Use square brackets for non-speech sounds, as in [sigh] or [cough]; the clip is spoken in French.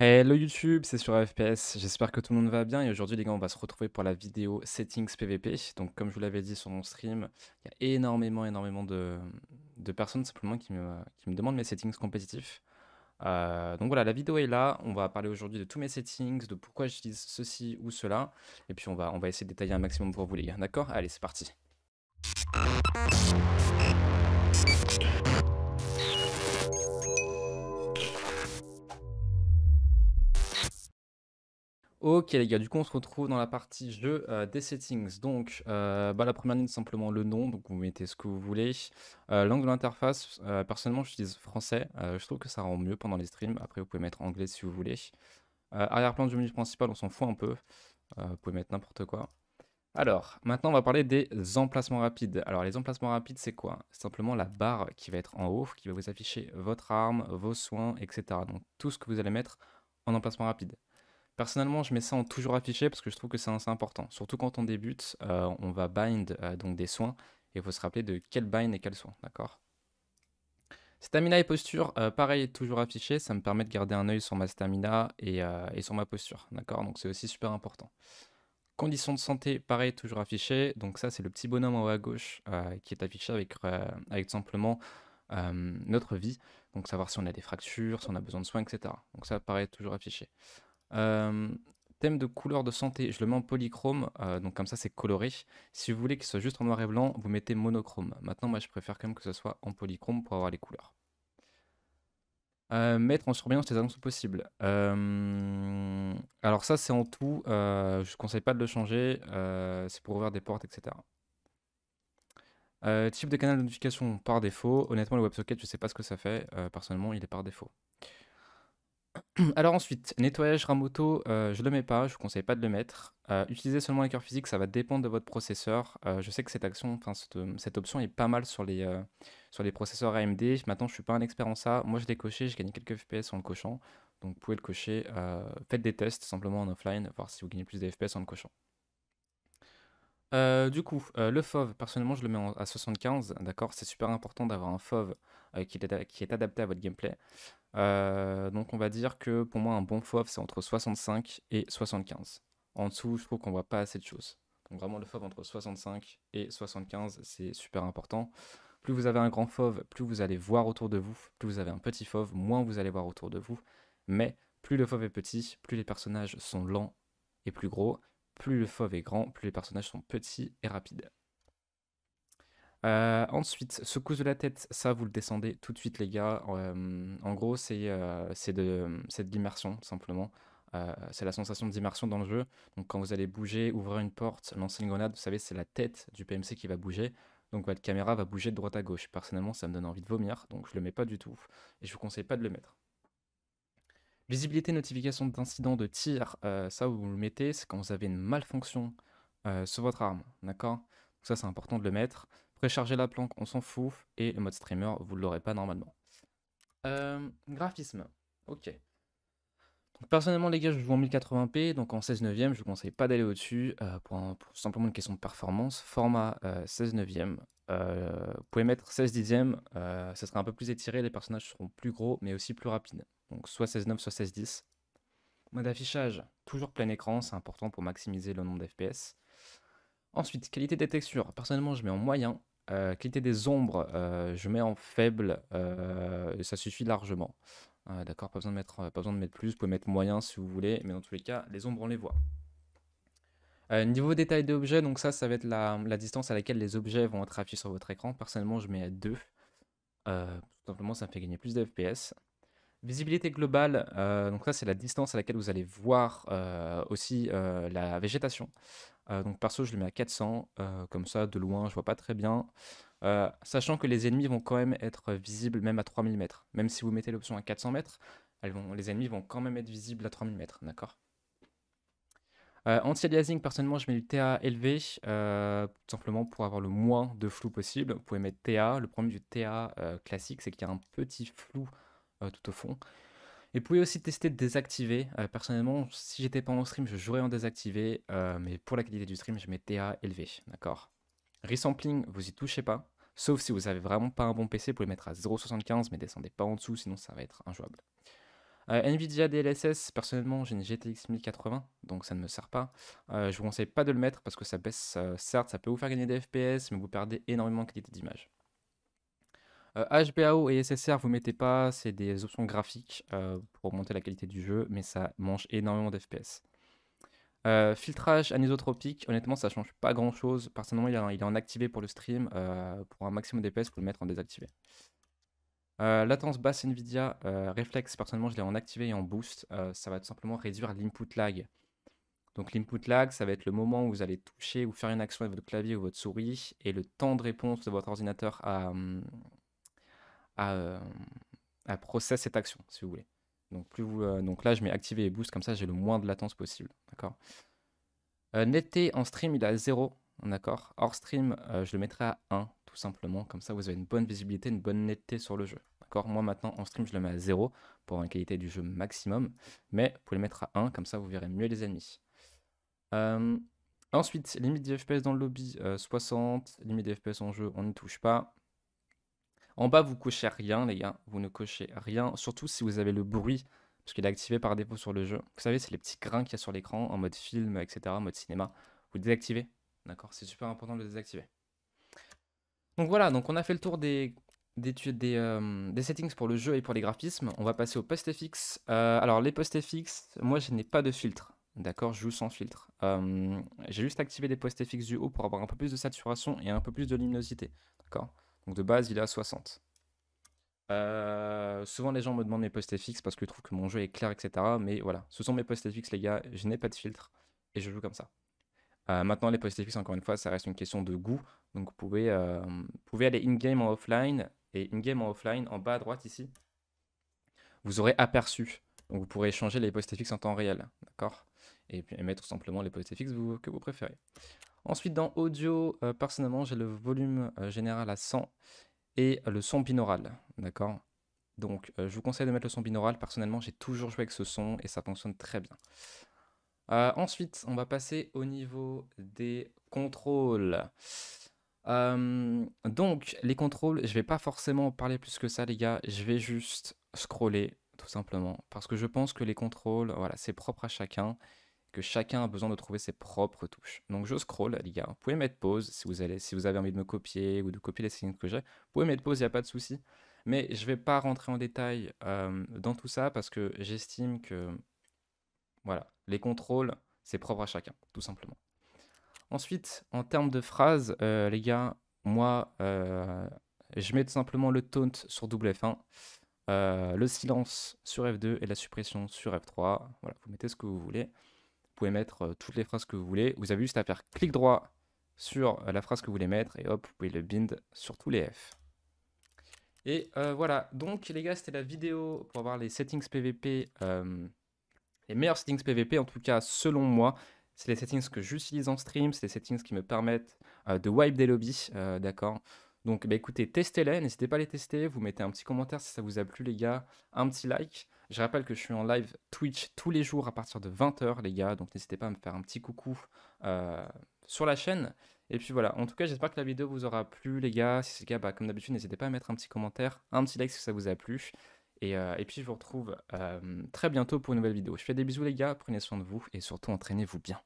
Hello YouTube, c'est sur FPS, j'espère que tout le monde va bien et aujourd'hui les gars on va se retrouver pour la vidéo Settings PVP. Donc comme je vous l'avais dit sur mon stream, il y a énormément énormément de, personnes simplement qui me, qui me, demandent mes settings compétitifs. Euh, donc voilà, la vidéo est là, on va parler aujourd'hui de tous mes settings, de pourquoi j'utilise ceci ou cela, et puis on va, on va essayer de détailler un maximum pour vous les gars, d'accord Allez c'est parti Ok les gars, du coup on se retrouve dans la partie jeu euh, des settings. Donc euh, bah, la première ligne simplement le nom, donc vous mettez ce que vous voulez. Euh, langue de l'interface, euh, personnellement j'utilise français, je trouve que ça rend mieux pendant les streams. Après vous pouvez mettre anglais si vous voulez. Arrière-plan du menu principal, on s'en fout un peu. vous pouvez mettre n'importe quoi. Alors, maintenant on va parler des emplacements rapides. Alors les emplacements rapides c'est quoi Simplement la barre qui va être en haut, qui va vous afficher votre arme, vos soins, etc. Donc tout ce que vous allez mettre en emplacement rapide. Personnellement, je mets ça en toujours affiché parce que je trouve que c'est assez important. Surtout quand on débute, euh, on va bind euh, donc des soins et il faut se rappeler de quel bind et quel soin, d'accord Stamina et posture, euh, pareil, toujours affiché, ça me permet de garder un œil sur ma stamina et, sur ma posture, d'accord Donc c'est aussi super important. Conditions de santé, pareil, toujours affiché. Donc ça, c'est le petit bonhomme en haut à gauche qui est affiché avec, avec simplement notre vie. Donc savoir si on a des fractures, si on a besoin de soins, etc. Donc ça, pareil, toujours affiché. Euh, thème de couleur de santé, je le mets en polychrome, euh, donc comme ça c'est coloré. Si vous voulez qu'il soit juste en noir et blanc, vous mettez monochrome. Maintenant, moi je préfère quand même que ce soit en polychrome pour avoir les couleurs. Euh, mettre en surveillance les annonces possibles. alors ça c'est en tout, je ne conseille pas de le changer, c'est pour ouvrir des portes, etc. type de canal de notification par défaut, honnêtement le WebSocket je ne sais pas ce que ça fait, personnellement il est par défaut. [clears throat] Alors ensuite, nettoyage Ramoto, je euh, je le mets pas, je vous conseille pas de le mettre. Euh, Utilisez seulement un cœur physique, ça va dépendre de votre processeur. Euh, je sais que cette action, cette, option est pas mal sur les, sur les processeurs AMD. Maintenant, je suis pas un expert en ça. Moi, je l'ai coché, j'ai gagné quelques FPS en le cochant. Donc, vous pouvez le cocher. faites des tests simplement en offline, voir si vous gagnez plus de FPS en le cochant. du coup, le FOV, personnellement, je le mets à 75, d'accord C'est super important d'avoir un FOV qui, est, adapté à votre gameplay. Euh, donc on va dire que pour moi un bon fauve c'est entre 65 et 75. En dessous je trouve qu'on voit pas assez de choses. Donc vraiment le fauve entre 65 et 75 c'est super important. Plus vous avez un grand fauve, plus vous allez voir autour de vous. Plus vous avez un petit fauve, moins vous allez voir autour de vous. Mais plus le fauve est petit, plus les personnages sont lents et plus gros. Plus le fauve est grand, plus les personnages sont petits et rapides. Euh, ensuite, ensuite, secousse de la tête, ça vous le descendez tout de suite les gars. Euh, en gros, c'est euh, de, l'immersion simplement. c'est la sensation d'immersion dans le jeu. Donc quand vous allez bouger, ouvrir une porte, lancer une grenade, vous savez, c'est la tête du PMC qui va bouger. Donc votre caméra va bouger de droite à gauche. Personnellement, ça me donne envie de vomir, donc je le mets pas du tout. Et je vous conseille pas de le mettre. Visibilité, notification d'incident de tir, ça vous le mettez, c'est quand vous avez une malfonction sur votre arme, d'accord ça c'est important de le mettre. Précharger la planque, on s'en fout. Et le mode streamer, vous ne l'aurez pas normalement. Euh, graphisme. Ok. personnellement, les gars, je joue en 1080p, donc en 16 9 je vous conseille pas d'aller au-dessus euh, pour, simplement une question de performance. Format 16 euh, 9 vous pouvez mettre 16 dixièmes, ça sera un peu plus étiré, les personnages seront plus gros, mais aussi plus rapides. Donc soit 16 9 soit 16 10 Mode d'affichage, toujours plein écran, c'est important pour maximiser le nombre d'FPS. Ensuite, qualité des textures. Personnellement, je mets en moyen. Euh, des ombres, euh, je mets en faible, euh, ça suffit largement. Euh, d'accord, pas besoin de mettre, pas besoin de mettre plus, vous pouvez mettre moyen si vous voulez, mais dans tous les cas, les ombres on les voit. niveau détail des objets, donc ça, ça va être la, distance à laquelle les objets vont être affichés sur votre écran. Personnellement, je mets à 2. tout simplement, ça me fait gagner plus de FPS. Visibilité globale, donc ça c'est la distance à laquelle vous allez voir aussi la végétation. Euh, donc perso, je le mets à 400, euh, comme ça, de loin, je vois pas très bien. Euh, sachant que les ennemis vont quand même être visibles même à 3000 mètres. Même si vous mettez l'option à 400 mètres, les ennemis vont quand même être visibles à 3000 mètres, d'accord Anti-aliasing, personnellement, je mets du TA élevé, tout simplement pour avoir le moins de flou possible. Vous pouvez mettre TA, le problème du TA classique, c'est qu'il y a un petit flou tout au fond. Et vous pouvez aussi tester de désactiver. Euh, personnellement, si j'étais pas en stream, je jouerais en désactivé, euh, mais pour la qualité du stream, je mets à élevé, d'accord Resampling, vous y touchez pas, sauf si vous avez vraiment pas un bon PC, vous pouvez mettre à 0.75, mais descendez pas en dessous, sinon ça va être injouable. Euh, Nvidia DLSS, personnellement, j'ai une GTX 1080, donc ça ne me sert pas. je vous conseille pas de le mettre parce que ça baisse, certes, ça peut vous faire gagner des FPS, mais vous perdez énormément de qualité d'image. HBAO euh, et SSR, vous mettez pas, c'est des options graphiques euh, pour augmenter la qualité du jeu, mais ça mange énormément d'FPS. Euh, filtrage anisotropique, honnêtement, ça change pas grand chose. Personnellement, il est en, activé pour le stream. pour un maximum d'FPS, pour le mettre en désactivé. latence basse Nvidia, réflexe, personnellement, je l'ai en activé et en boost. ça va tout simplement réduire l'input lag. Donc l'input lag, ça va être le moment où vous allez toucher ou faire une action avec votre clavier ou votre souris et le temps de réponse de votre ordinateur à, hum, à, euh, à cette action, si vous voulez. Donc, plus vous, euh, donc là, je mets activer et boost, comme ça j'ai le moins de latence possible. D'accord euh, en stream, il est à 0. D'accord Hors stream, euh, je le mettrai à 1, tout simplement. Comme ça, vous avez une bonne visibilité, une bonne netteté sur le jeu. D'accord Moi, maintenant, en stream, je le mets à 0 pour une qualité du jeu maximum. Mais vous pouvez mettre à 1, comme ça, vous verrez mieux les ennemis. ensuite, limite de FPS dans le lobby, 60. Limite des FPS en jeu, on ne touche pas. En bas, vous cochez rien, les gars. Vous ne cochez rien, surtout si vous avez le bruit, parce qu'il est activé par défaut sur le jeu. Vous savez, c'est les petits grains qu'il y a sur l'écran en mode film, etc., mode cinéma. Vous désactivez, d'accord C'est super important de le désactiver. Donc voilà, donc on a fait le tour des, des, euh, des, settings pour le jeu et pour les graphismes. On va passer au post-FX. Euh, alors les post-FX, moi je n'ai pas de filtre. D'accord, je joue sans filtre. Euh, j'ai juste activé les post-FX du haut pour avoir un peu plus de saturation et un peu plus de luminosité. D'accord donc de base, il est à 60. souvent, les gens me demandent mes post fixes parce que trouvent que mon jeu est clair, etc. Mais voilà, ce sont mes post FX, les gars. Je n'ai pas de filtre et je joue comme ça. Euh, maintenant, les post fixes encore une fois, ça reste une question de goût. Donc, vous pouvez, euh, pouvez aller in-game en offline. Et in-game en offline, en bas à droite ici, vous aurez aperçu. Donc, vous pourrez changer les post fixes en temps réel. D'accord et, mettre tout simplement les post fixes que vous préférez. Ensuite, dans audio, euh, personnellement, j'ai le volume euh, général à 100 et euh, le son binaural, d'accord Donc, je vous conseille de mettre le son binaural. Personnellement, j'ai toujours joué avec ce son et ça fonctionne très bien. ensuite, on va passer au niveau des contrôles. donc, les contrôles, je ne vais pas forcément parler plus que ça, les gars. Je vais juste scroller, tout simplement. Parce que je pense que les contrôles, voilà, c'est propre à chacun que chacun a besoin de trouver ses propres touches. Donc je scroll, les gars. Vous pouvez mettre pause si vous, avez envie de me copier ou de copier les signes que j'ai. Vous pouvez mettre pause, il n'y a pas de souci. Mais je ne vais pas rentrer en détail euh, dans tout ça parce que j'estime que voilà, les contrôles, c'est propre à chacun, tout simplement. Ensuite, en termes de phrases, euh, les gars, moi, euh, je mets tout simplement le taunt sur f 1 le silence sur F2 et la suppression sur F3. Voilà, vous mettez ce que vous voulez pouvez mettre euh, toutes les phrases que vous voulez. Vous avez juste à faire clic droit sur euh, la phrase que vous voulez mettre et hop, vous pouvez le bind sur tous les F. Et euh, voilà, donc les gars, c'était la vidéo pour voir les settings PVP, les meilleurs settings PVP, en tout cas selon moi. C'est les settings que j'utilise en stream, c'est les settings qui me permettent de wipe des lobbies, d'accord donc bah, écoutez, testez-les, n'hésitez pas à les tester, vous mettez un petit commentaire si ça vous a plu les gars, un petit like. Je rappelle que je suis en live Twitch tous les jours à partir de 20h les gars, donc n'hésitez pas à me faire un petit coucou euh, sur la chaîne. Et puis voilà, en tout cas j'espère que la vidéo vous aura plu les gars. Si c'est le cas, bah, comme d'habitude, n'hésitez pas à mettre un petit commentaire, un petit like si ça vous a plu. Et, euh, puis je vous retrouve euh, très bientôt pour une nouvelle vidéo. Je fais des bisous les gars, prenez soin de vous et surtout entraînez-vous bien.